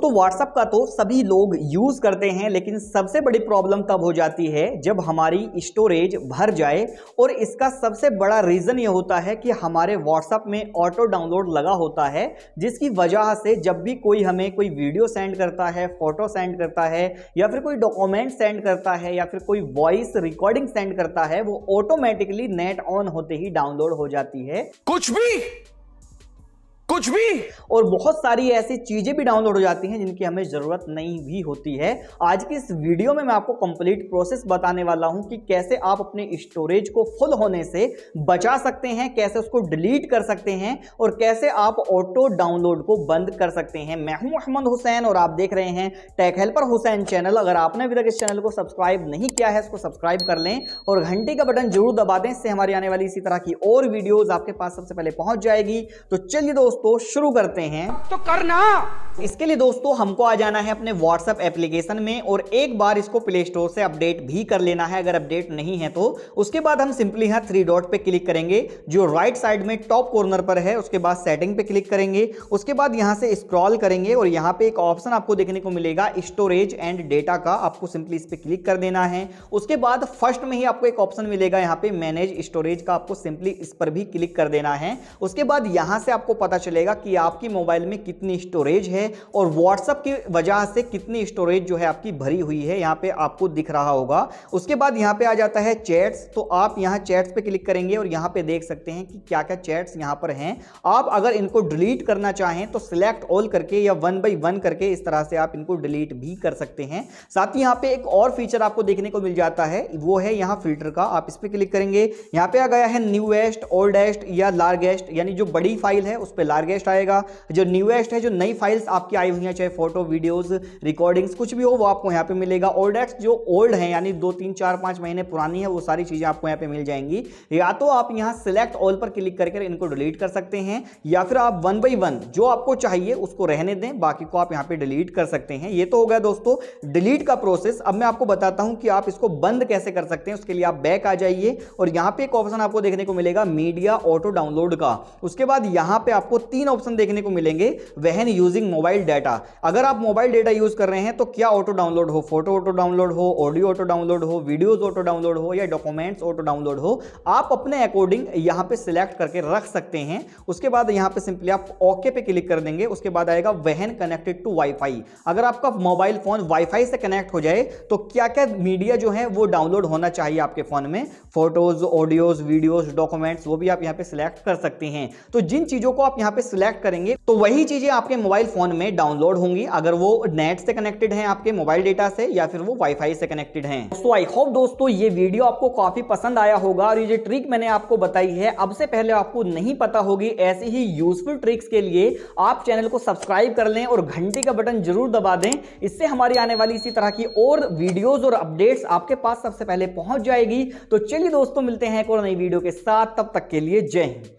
दोस्तों व्हाट्सअप का तो सभी लोग यूज़ करते हैं लेकिन सबसे बड़ी प्रॉब्लम तब हो जाती है जब हमारी स्टोरेज भर जाए और इसका सबसे बड़ा रीज़न ये होता है कि हमारे व्हाट्सअप में ऑटो डाउनलोड लगा होता है जिसकी वजह से जब भी कोई हमें कोई वीडियो सेंड करता है फ़ोटो सेंड करता है या फिर कोई डॉक्यूमेंट सेंड करता है या फिर कोई वॉइस रिकॉर्डिंग सेंड करता है वो ऑटोमेटिकली नेट ऑन होते ही डाउनलोड हो जाती है कुछ भी कुछ भी और बहुत सारी ऐसी चीज़ें भी डाउनलोड हो जाती हैं जिनकी हमें ज़रूरत नहीं भी होती है आज की इस वीडियो में मैं आपको कंप्लीट प्रोसेस बताने वाला हूं कि कैसे आप अपने स्टोरेज को फुल होने से बचा सकते हैं कैसे उसको डिलीट कर सकते हैं और कैसे आप ऑटो डाउनलोड को बंद कर सकते हैं मैं हूं अहमद हुसैन और आप देख रहे हैं टेक हेल्पर हुसैन चैनल अगर आपने अभी तक इस चैनल को सब्सक्राइब नहीं किया है इसको सब्सक्राइब कर लें और घंटे का बटन जरूर दबा दें इससे हमारी आने वाली इसी तरह की और वीडियोज़ आपके पास सबसे पहले पहुंच जाएगी तो चलिए दोस्तों दोस्तों शुरू करते हैं तो करना इसके लिए दोस्तों हमको आ जाना है अपने व्हाट्सअप एप्लीकेशन में और एक बार इसको प्ले स्टोर से अपडेट भी कर लेना है अगर अपडेट नहीं है तो उसके बाद हम सिंपली यहाँ थ्री डॉट पे क्लिक करेंगे जो राइट साइड में टॉप कॉर्नर पर है उसके बाद सेटिंग पे क्लिक करेंगे उसके बाद यहाँ से स्क्रॉल करेंगे और यहाँ पे एक ऑप्शन आपको देखने को मिलेगा स्टोरेज एंड डेटा का आपको सिंपली इस पर क्लिक कर देना है उसके बाद फर्स्ट में ही आपको एक ऑप्शन मिलेगा यहाँ पे मैनेज स्टोरेज का आपको सिंपली इस पर भी क्लिक कर देना है उसके बाद यहाँ से आपको पता चलेगा कि आपकी मोबाइल में कितनी स्टोरेज है है और व्हाट्सअप की वजह से कितनी स्टोरेज जो है आपकी भरी हुई है यहाँ पे आपको दिख रहा होगा उसके बाद यहाँ पे आ जाता है चैट्स तो आप यहाँ चैट्स पे क्लिक करेंगे और यहाँ पे देख सकते हैं कि क्या क्या चैट्स यहाँ पर हैं आप अगर इनको डिलीट करना चाहें तो सिलेक्ट ऑल करके या वन बाई वन करके इस तरह से आप इनको डिलीट भी कर सकते हैं साथ ही यहाँ पे एक और फीचर आपको देखने को मिल जाता है वो है यहाँ फिल्टर का आप इस पर क्लिक करेंगे यहाँ पे आ गया है न्यूएस्ट ओल्डेस्ट या लार्गेस्ट यानी जो बड़ी फाइल है उस पर लार्गेस्ट आएगा जो न्यूएस्ट है जो नई फाइल्स आपकी आई हुई हैं चाहे फोटो वीडियोस रिकॉर्डिंग्स कुछ भी हो वो आपको यहाँ पे मिलेगा ओल्ड एक्स जो ओल्ड है यानी दो तीन चार पाँच महीने पुरानी है वो सारी चीज़ें आपको यहाँ पे मिल जाएंगी या तो आप यहाँ सेलेक्ट ऑल पर क्लिक करके इनको डिलीट कर सकते हैं या फिर आप वन बाई वन जो आपको चाहिए उसको रहने दें बाकी को आप यहाँ पर डिलीट कर सकते हैं ये तो हो गया दोस्तों डिलीट का प्रोसेस अब मैं आपको बताता हूँ कि आप इसको बंद कैसे कर सकते हैं उसके लिए आप बैक आ जाइए और यहाँ पे एक ऑप्शन आपको देखने को मिलेगा मीडिया ऑटो डाउनलोड का उसके बाद यहाँ पे आपको तीन ऑप्शन देखने को मिलेंगे वहन यूजिंग मोबाइल डाटा अगर आप मोबाइल डाटा यूज़ कर रहे हैं तो क्या ऑटो डाउनलोड हो फोटो ऑटो डाउनलोड हो ऑडियो ऑटो डाउनलोड हो वीडियोज़ ऑटो डाउनलोड हो या डॉक्यूमेंट्स ऑटो डाउनलोड हो आप अपने अकॉर्डिंग यहाँ पर सिलेक्ट करके रख सकते हैं उसके बाद यहाँ पर सिंपली आप ओके पे क्लिक कर देंगे उसके बाद आएगा वहन कनेक्टेड टू वाईफाई अगर आपका मोबाइल फ़ोन वाईफाई से कनेक्ट हो जाए तो क्या क्या मीडिया जो है वो डाउनलोड होना चाहिए आपके फ़ोन में फोटोज़ ऑडियोज़ वीडियोज़ डॉक्यूमेंट्स वो भी आप यहाँ पे सिलेक्ट कर सकते हैं तो जिन चीज़ों को आप यहाँ पे सिलेक्ट करेंगे तो वही चीज़ें आपके मोबाइल फ़ोन फोन में डाउनलोड होंगी अगर वो नेट से कनेक्टेड हैं आपके मोबाइल डेटा से या फिर वो वाईफाई से कनेक्टेड हैं दोस्तों आई होप दोस्तों ये वीडियो आपको काफी पसंद आया होगा और ये जो ट्रिक मैंने आपको बताई है अब से पहले आपको नहीं पता होगी ऐसी ही यूजफुल ट्रिक्स के लिए आप चैनल को सब्सक्राइब कर लें और घंटी का बटन जरूर दबा दें इससे हमारी आने वाली इसी तरह की और वीडियोज और अपडेट्स आपके पास सबसे पहले पहुँच जाएगी तो चलिए दोस्तों मिलते हैं एक और नई वीडियो के साथ तब तक के लिए जय हिंद